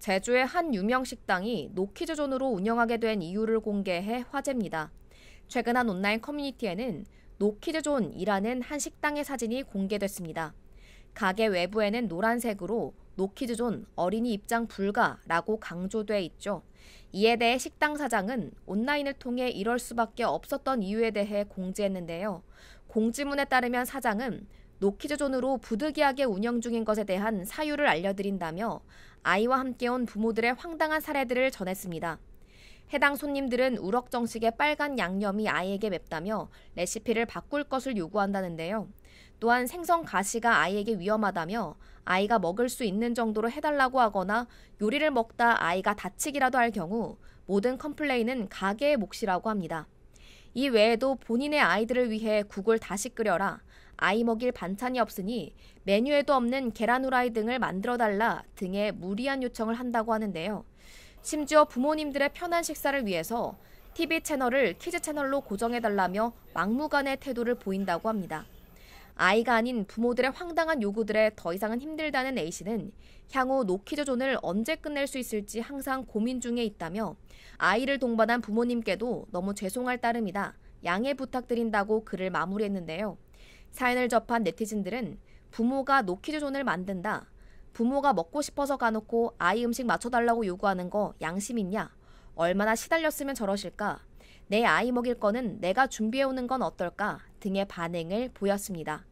제주의 한 유명 식당이 노키즈존으로 운영하게 된 이유를 공개해 화제입니다. 최근 한 온라인 커뮤니티에는 노키즈존이라는 한 식당의 사진이 공개됐습니다. 가게 외부에는 노란색으로 노키즈존 어린이 입장 불가라고 강조돼 있죠. 이에 대해 식당 사장은 온라인을 통해 이럴 수밖에 없었던 이유에 대해 공지했는데요. 공지문에 따르면 사장은 노키즈존으로 부득이하게 운영 중인 것에 대한 사유를 알려드린다며 아이와 함께 온 부모들의 황당한 사례들을 전했습니다. 해당 손님들은 우럭정식의 빨간 양념이 아이에게 맵다며 레시피를 바꿀 것을 요구한다는데요. 또한 생선 가시가 아이에게 위험하다며 아이가 먹을 수 있는 정도로 해달라고 하거나 요리를 먹다 아이가 다치기라도 할 경우 모든 컴플레인은 가게의 몫이라고 합니다. 이 외에도 본인의 아이들을 위해 국을 다시 끓여라, 아이 먹일 반찬이 없으니 메뉴에도 없는 계란 후라이 등을 만들어 달라 등의 무리한 요청을 한다고 하는데요. 심지어 부모님들의 편한 식사를 위해서 TV 채널을 키즈 채널로 고정해 달라며 막무가내 태도를 보인다고 합니다. 아이가 아닌 부모들의 황당한 요구들에 더 이상은 힘들다는 A씨는 향후 노키즈존을 언제 끝낼 수 있을지 항상 고민 중에 있다며 아이를 동반한 부모님께도 너무 죄송할 따름이다. 양해 부탁드린다고 글을 마무리했는데요. 사연을 접한 네티즌들은 부모가 노키즈존을 만든다. 부모가 먹고 싶어서 가놓고 아이 음식 맞춰달라고 요구하는 거 양심 있냐? 얼마나 시달렸으면 저러실까? 내 아이 먹일 거는 내가 준비해오는 건 어떨까 등의 반응을 보였습니다.